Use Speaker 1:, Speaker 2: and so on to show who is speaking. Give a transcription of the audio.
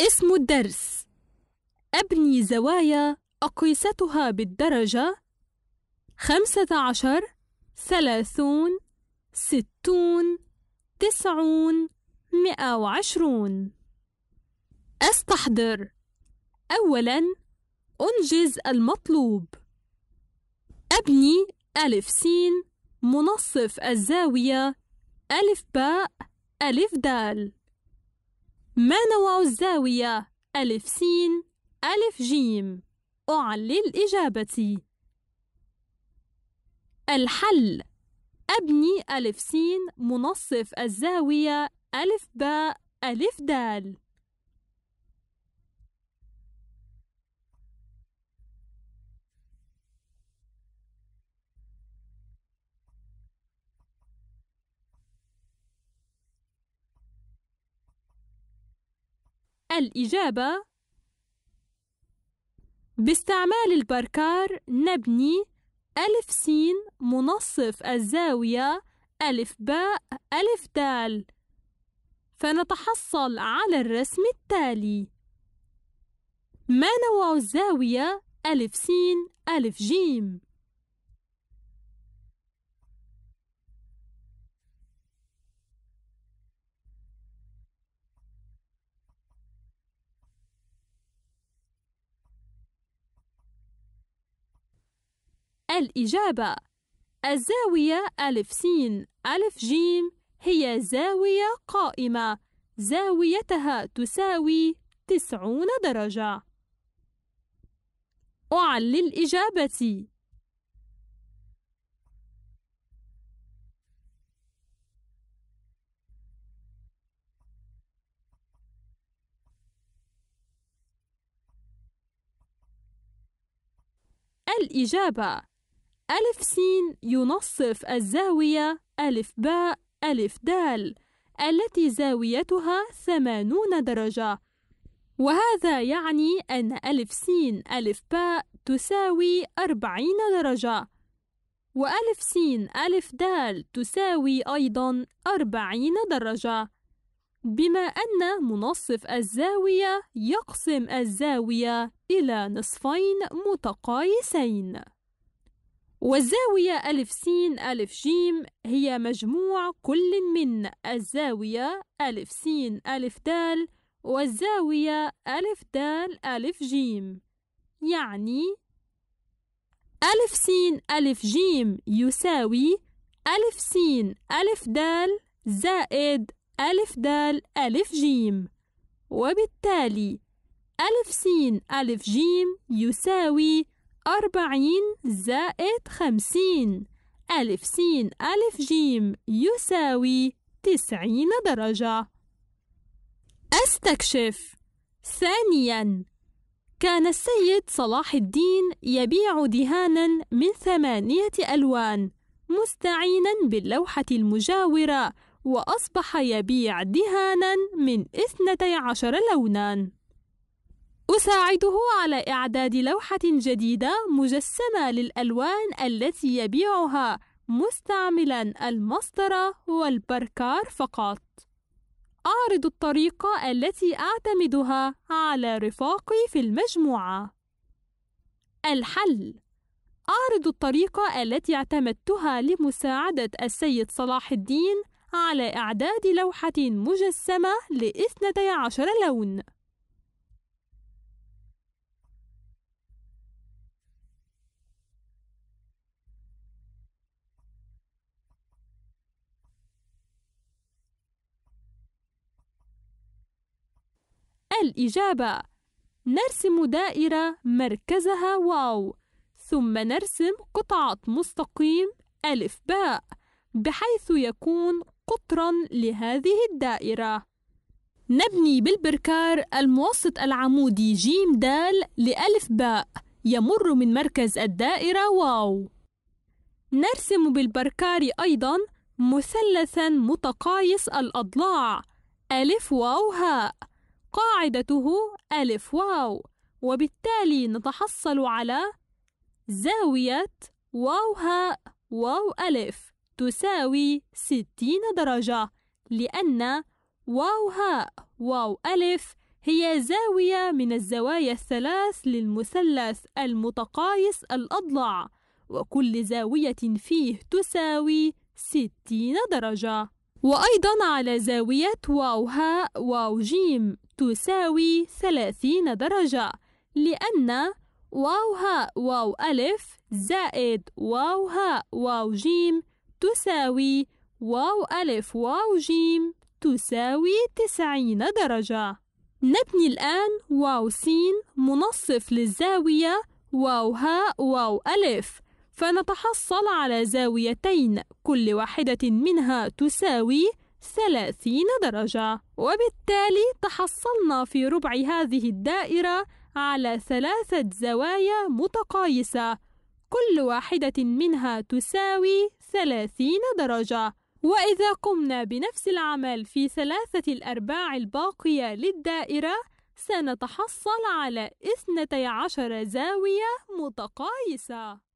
Speaker 1: اسم الدرس أبني زوايا أقيستها بالدرجة خمسة عشر ثلاثون ستون تسعون مئة وعشرون أستحضر أولا أنجز المطلوب أبني ألف سين منصف الزاوية ألف باء ألف دال ما نوع الزاوية؟ ألف س ألف جيم أعلل إجابتي الحل أبني ألف س منصف الزاوية ألف باء ألف دال الإجابة باستعمال البركار نبني ألف سين منصف الزاوية ألف باء ألف دال فنتحصل على الرسم التالي ما نوع الزاوية ألف سين ألف جيم الإجابة الزاوية ألف سين ألف جيم هي زاوية قائمة زاويتها تساوي تسعون درجة أعل الإجابة الإجابة ألف سين ينصف الزاوية ألف باء ألف دال التي زاويتها ثمانون درجة وهذا يعني أن ألف سين ألف باء تساوي أربعين درجة وألف سين ألف دال تساوي أيضا أربعين درجة بما أن منصف الزاوية يقسم الزاوية إلى نصفين متقايسين والزاوية ألف سين ألف جيم هي مجموع كل من الزاوية ألف سين ألف دال والزاوية ألف دال ألف جيم يعني ألف سين ألف جيم يساوي ألف سين ألف دال زائد ألف دال ألف جيم وبالتالي ألف سين ألف جيم يساوي أربعين زائد خمسين ألف سين ألف جيم يساوي تسعين درجة أستكشف ثانياً كان السيد صلاح الدين يبيع دهانا من ثمانية ألوان مستعينا باللوحة المجاورة وأصبح يبيع دهانا من اثنتي عشر لوناً أساعده على إعداد لوحة جديدة مجسمة للألوان التي يبيعها مستعملا المسطرة والبركار فقط. أعرض الطريقة التي أعتمدها على رفاقي في المجموعة. الحل أعرض الطريقة التي اعتمدتها لمساعدة السيد صلاح الدين على إعداد لوحة مجسمة لاثنتي عشر لون الإجابة نرسم دائرة مركزها واو ثم نرسم قطعة مستقيم ألف باء بحيث يكون قطرا لهذه الدائرة نبني بالبركار الموسط العمودي ج د لألف باء يمر من مركز الدائرة واو نرسم بالبركار أيضا مثلثا متقايس الأضلاع ألف واو هاء قاعدته ألف واو وبالتالي نتحصل على زاوية واو هاء واو ألف تساوي ستين درجة لأن واو هاء واو ألف هي زاوية من الزوايا الثلاث للمثلث المتقايس الأضلاع وكل زاوية فيه تساوي ستين درجة وأيضا على زاوية واو هاء واو جيم تساوي 30 درجة لأن واو هاء واو ألف زائد واو هاء واو جيم تساوي واو ألف واو جيم تساوي 90 درجة نبني الآن واو سين منصف للزاوية واو هاء واو ألف فنتحصل على زاويتين كل واحدة منها تساوي 30 درجة وبالتالي تحصلنا في ربع هذه الدائرة على ثلاثة زوايا متقايسة كل واحدة منها تساوي 30 درجة وإذا قمنا بنفس العمل في ثلاثة الأرباع الباقية للدائرة سنتحصل على 12 زاوية متقايسة